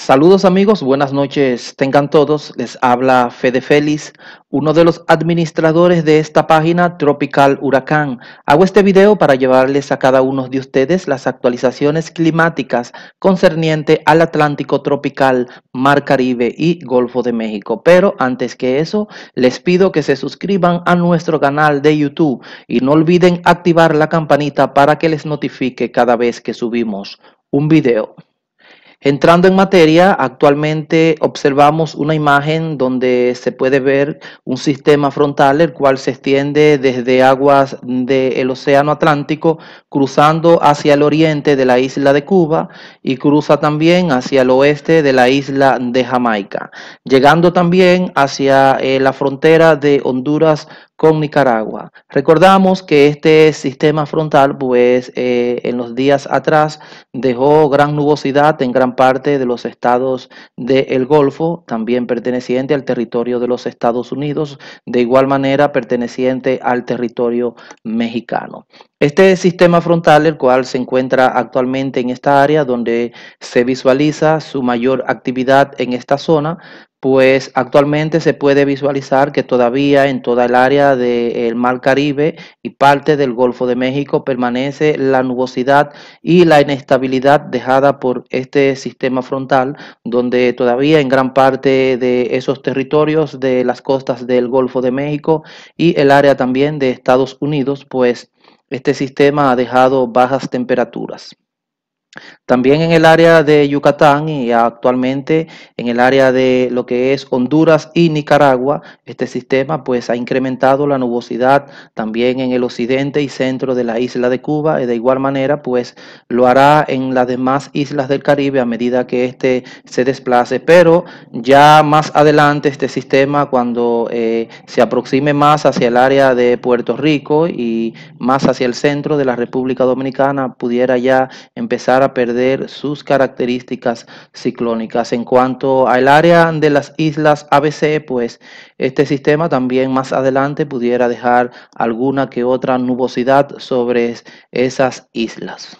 Saludos amigos, buenas noches tengan todos. Les habla Fede Félix, uno de los administradores de esta página Tropical Huracán. Hago este video para llevarles a cada uno de ustedes las actualizaciones climáticas concerniente al Atlántico Tropical, Mar Caribe y Golfo de México. Pero antes que eso, les pido que se suscriban a nuestro canal de YouTube y no olviden activar la campanita para que les notifique cada vez que subimos un video. Entrando en materia, actualmente observamos una imagen donde se puede ver un sistema frontal, el cual se extiende desde aguas del Océano Atlántico, cruzando hacia el oriente de la isla de Cuba y cruza también hacia el oeste de la isla de Jamaica, llegando también hacia eh, la frontera de Honduras con Nicaragua. Recordamos que este sistema frontal, pues eh, en los días atrás dejó gran nubosidad en gran parte de los estados del Golfo, también perteneciente al territorio de los Estados Unidos, de igual manera perteneciente al territorio mexicano. Este sistema frontal, el cual se encuentra actualmente en esta área donde se visualiza su mayor actividad en esta zona, pues actualmente se puede visualizar que todavía en toda el área del Mar Caribe y parte del Golfo de México permanece la nubosidad y la inestabilidad dejada por este sistema frontal, donde todavía en gran parte de esos territorios de las costas del Golfo de México y el área también de Estados Unidos, pues este sistema ha dejado bajas temperaturas. También en el área de Yucatán y actualmente en el área de lo que es Honduras y Nicaragua, este sistema pues ha incrementado la nubosidad también en el occidente y centro de la isla de Cuba y de igual manera pues lo hará en las demás islas del Caribe a medida que este se desplace, pero ya más adelante este sistema cuando eh, se aproxime más hacia el área de Puerto Rico y más hacia el centro de la República Dominicana pudiera ya empezar a perder sus características ciclónicas. En cuanto al área de las islas ABC, pues este sistema también más adelante pudiera dejar alguna que otra nubosidad sobre esas islas.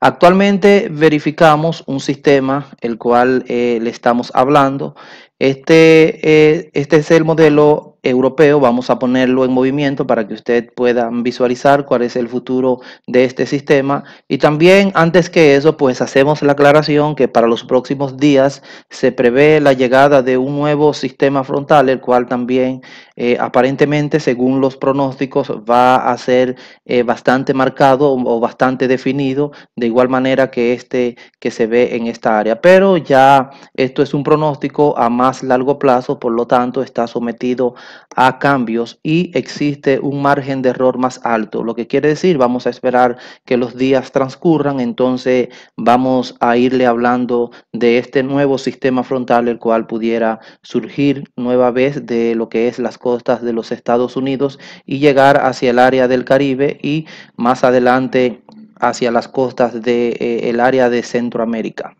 Actualmente verificamos un sistema, el cual eh, le estamos hablando. Este, eh, este es el modelo europeo, vamos a ponerlo en movimiento para que usted puedan visualizar cuál es el futuro de este sistema. Y también antes que eso, pues hacemos la aclaración que para los próximos días se prevé la llegada de un nuevo sistema frontal, el cual también eh, aparentemente, según los pronósticos, va a ser eh, bastante marcado o bastante definido, de igual manera que este que se ve en esta área. Pero ya esto es un pronóstico a más largo plazo, por lo tanto está sometido a a cambios y existe un margen de error más alto. Lo que quiere decir, vamos a esperar que los días transcurran, entonces vamos a irle hablando de este nuevo sistema frontal, el cual pudiera surgir nueva vez de lo que es las costas de los Estados Unidos y llegar hacia el área del Caribe y más adelante hacia las costas del eh, área de Centroamérica.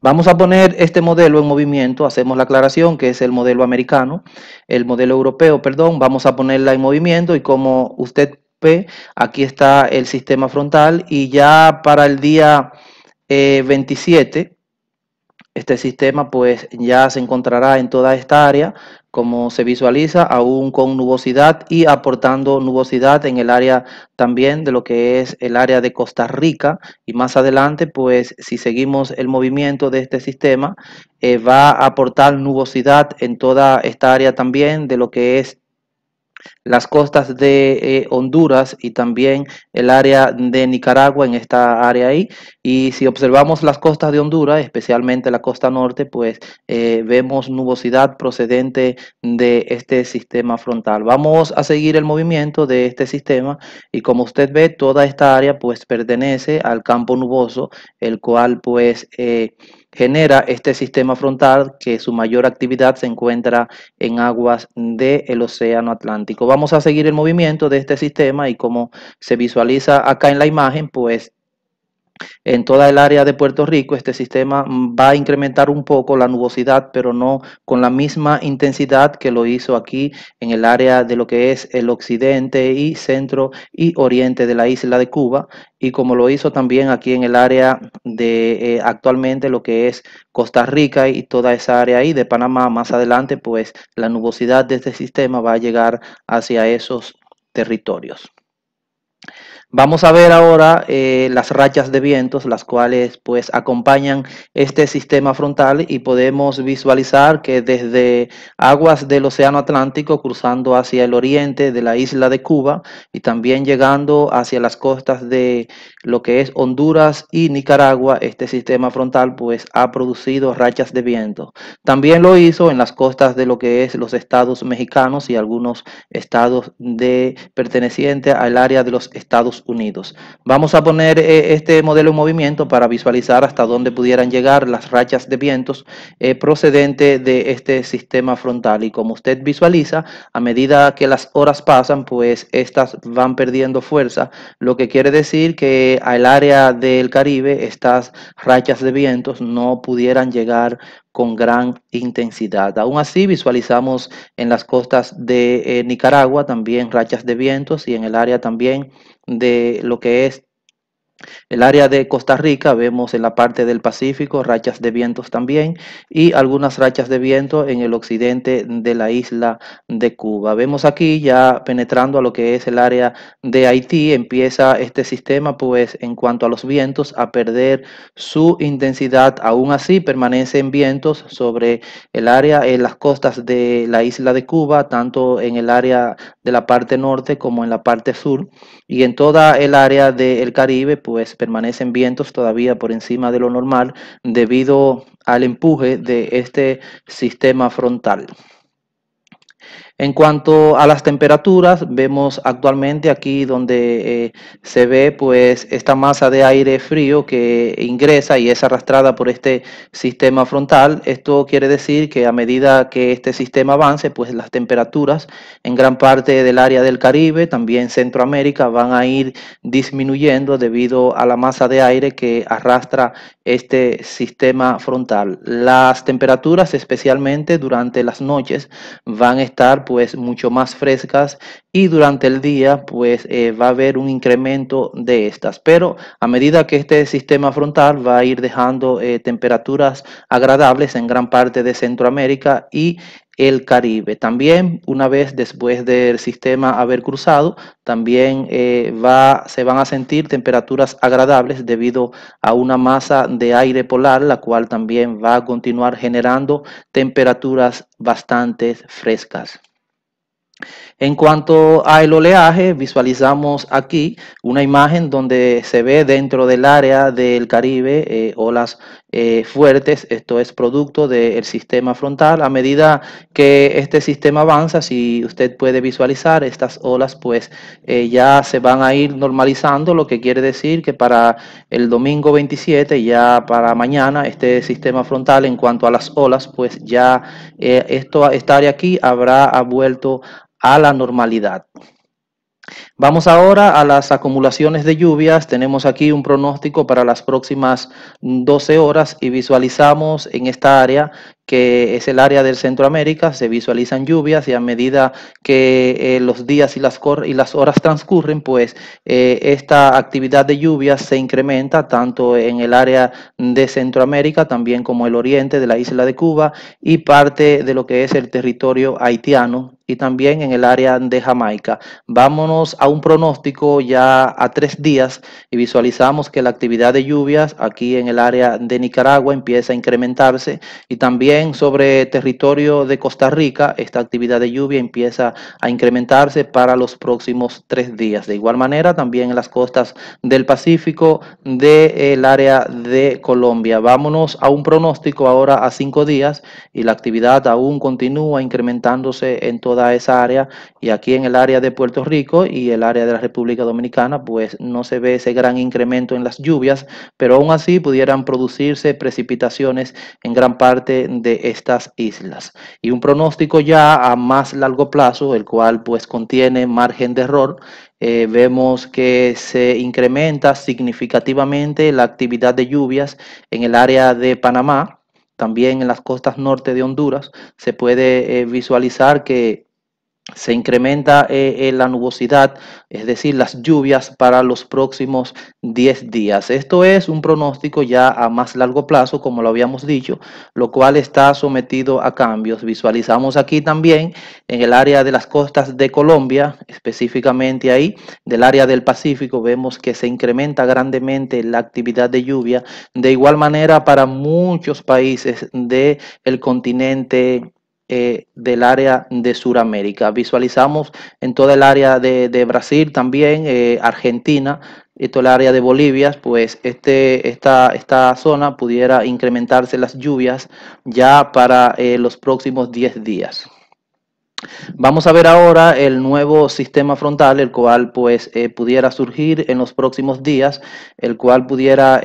Vamos a poner este modelo en movimiento, hacemos la aclaración que es el modelo americano, el modelo europeo, perdón, vamos a ponerla en movimiento y como usted ve, aquí está el sistema frontal y ya para el día 27 eh, este sistema pues ya se encontrará en toda esta área como se visualiza aún con nubosidad y aportando nubosidad en el área también de lo que es el área de Costa Rica y más adelante pues si seguimos el movimiento de este sistema eh, va a aportar nubosidad en toda esta área también de lo que es las costas de eh, Honduras y también el área de Nicaragua en esta área ahí. Y si observamos las costas de Honduras, especialmente la costa norte, pues eh, vemos nubosidad procedente de este sistema frontal. Vamos a seguir el movimiento de este sistema y como usted ve, toda esta área pues pertenece al campo nuboso, el cual pues... Eh, genera este sistema frontal que su mayor actividad se encuentra en aguas del Océano Atlántico. Vamos a seguir el movimiento de este sistema y como se visualiza acá en la imagen, pues en toda el área de Puerto Rico, este sistema va a incrementar un poco la nubosidad, pero no con la misma intensidad que lo hizo aquí en el área de lo que es el occidente y centro y oriente de la isla de Cuba, y como lo hizo también aquí en el área de eh, actualmente lo que es Costa Rica y toda esa área ahí de Panamá. Más adelante, pues la nubosidad de este sistema va a llegar hacia esos territorios. Vamos a ver ahora eh, las rachas de vientos, las cuales pues acompañan este sistema frontal y podemos visualizar que desde aguas del Océano Atlántico, cruzando hacia el oriente de la isla de Cuba y también llegando hacia las costas de lo que es Honduras y Nicaragua, este sistema frontal pues ha producido rachas de viento. También lo hizo en las costas de lo que es los estados mexicanos y algunos estados de pertenecientes al área de los Estados Unidos. Vamos a poner eh, este modelo en movimiento para visualizar hasta dónde pudieran llegar las rachas de vientos procedentes eh, procedente de este sistema frontal. Y como usted visualiza, a medida que las horas pasan, pues estas van perdiendo fuerza, lo que quiere decir que al área del Caribe estas rachas de vientos no pudieran llegar con gran intensidad. Aún así, visualizamos en las costas de eh, Nicaragua también rachas de vientos y en el área también de lo que es el área de Costa Rica, vemos en la parte del Pacífico rachas de vientos también y algunas rachas de viento en el occidente de la isla de Cuba. Vemos aquí ya penetrando a lo que es el área de Haití, empieza este sistema pues en cuanto a los vientos a perder su intensidad, aún así permanecen vientos sobre el área en las costas de la isla de Cuba, tanto en el área de la parte norte como en la parte sur y en toda el área del Caribe pues permanecen vientos todavía por encima de lo normal debido al empuje de este sistema frontal. En cuanto a las temperaturas, vemos actualmente aquí donde eh, se ve pues esta masa de aire frío que ingresa y es arrastrada por este sistema frontal. Esto quiere decir que a medida que este sistema avance, pues las temperaturas en gran parte del área del Caribe, también Centroamérica, van a ir disminuyendo debido a la masa de aire que arrastra este sistema frontal. Las temperaturas, especialmente durante las noches, van a estar pues mucho más frescas y durante el día pues eh, va a haber un incremento de estas. Pero a medida que este sistema frontal va a ir dejando eh, temperaturas agradables en gran parte de Centroamérica y el Caribe. También, una vez después del sistema haber cruzado, también eh, va, se van a sentir temperaturas agradables debido a una masa de aire polar, la cual también va a continuar generando temperaturas bastante frescas. En cuanto al oleaje, visualizamos aquí una imagen donde se ve dentro del área del Caribe eh, olas eh, fuertes. Esto es producto del sistema frontal. A medida que este sistema avanza, si usted puede visualizar estas olas, pues eh, ya se van a ir normalizando, lo que quiere decir que para el domingo 27, ya para mañana, este sistema frontal en cuanto a las olas, pues ya esto, esta área aquí habrá vuelto a la normalidad. Vamos ahora a las acumulaciones de lluvias. Tenemos aquí un pronóstico para las próximas 12 horas y visualizamos en esta área que es el área del Centroamérica, se visualizan lluvias y a medida que eh, los días y las, y las horas transcurren, pues eh, esta actividad de lluvias se incrementa tanto en el área de Centroamérica, también como el oriente de la isla de Cuba y parte de lo que es el territorio haitiano y también en el área de Jamaica. Vámonos a un pronóstico ya a tres días y visualizamos que la actividad de lluvias aquí en el área de Nicaragua empieza a incrementarse y también sobre territorio de Costa Rica, esta actividad de lluvia empieza a incrementarse para los próximos tres días. De igual manera, también en las costas del Pacífico del área de Colombia. Vámonos a un pronóstico ahora a cinco días y la actividad aún continúa incrementándose en toda esa área y aquí en el área de Puerto Rico y el área de la República Dominicana, pues no se ve ese gran incremento en las lluvias, pero aún así pudieran producirse precipitaciones en gran parte de estas islas y un pronóstico ya a más largo plazo, el cual pues contiene margen de error. Eh, vemos que se incrementa significativamente la actividad de lluvias en el área de Panamá, también en las costas norte de Honduras. Se puede eh, visualizar que se incrementa eh, eh, la nubosidad, es decir, las lluvias para los próximos 10 días. Esto es un pronóstico ya a más largo plazo, como lo habíamos dicho, lo cual está sometido a cambios. Visualizamos aquí también en el área de las costas de Colombia, específicamente ahí, del área del Pacífico, vemos que se incrementa grandemente la actividad de lluvia. De igual manera, para muchos países del continente eh, del área de Sudamérica. Visualizamos en toda el área de, Brasil también, eh, Argentina, y toda el área de Bolivia, pues este, esta, zona pudiera incrementarse las lluvias ya para eh, los próximos 10 días. Vamos a ver ahora el nuevo sistema frontal, el cual pues pudiera surgir en los próximos días, el cual pudiera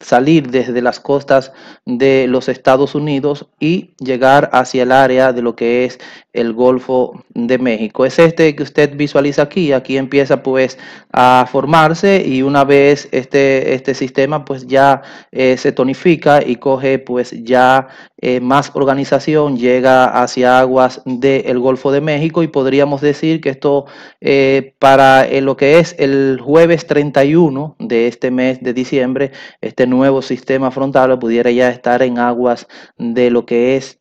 salir desde las costas de los Estados Unidos y llegar hacia el área de lo que es el Golfo de México. Es este que usted visualiza aquí, aquí empieza pues a formarse y una vez este, este sistema pues ya eh, se tonifica y coge pues ya eh, más organización, llega hacia aguas del Golfo de México y podríamos decir que esto eh, para lo que es el jueves 31 de este mes de diciembre, este este nuevo sistema frontal pudiera ya estar en aguas de lo que es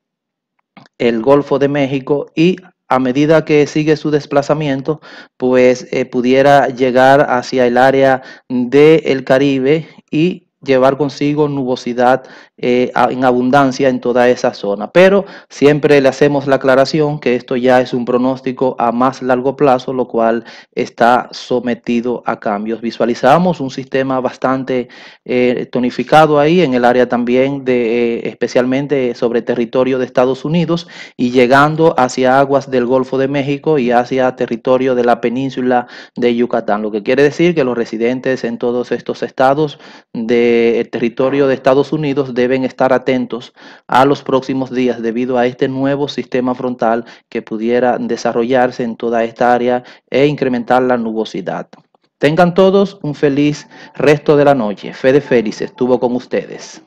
el Golfo de México y a medida que sigue su desplazamiento, pues eh, pudiera llegar hacia el área del Caribe y llevar consigo nubosidad eh, en abundancia en toda esa zona. Pero siempre le hacemos la aclaración que esto ya es un pronóstico a más largo plazo, lo cual está sometido a cambios. Visualizamos un sistema bastante eh, tonificado ahí en el área también de, eh, especialmente sobre territorio de Estados Unidos y llegando hacia aguas del Golfo de México y hacia territorio de la península de Yucatán, lo que quiere decir que los residentes en todos estos estados de eh, el territorio de Estados Unidos deben estar atentos a los próximos días debido a este nuevo sistema frontal que pudiera desarrollarse en toda esta área e incrementar la nubosidad. Tengan todos un feliz resto de la noche. Fede Félix estuvo con ustedes.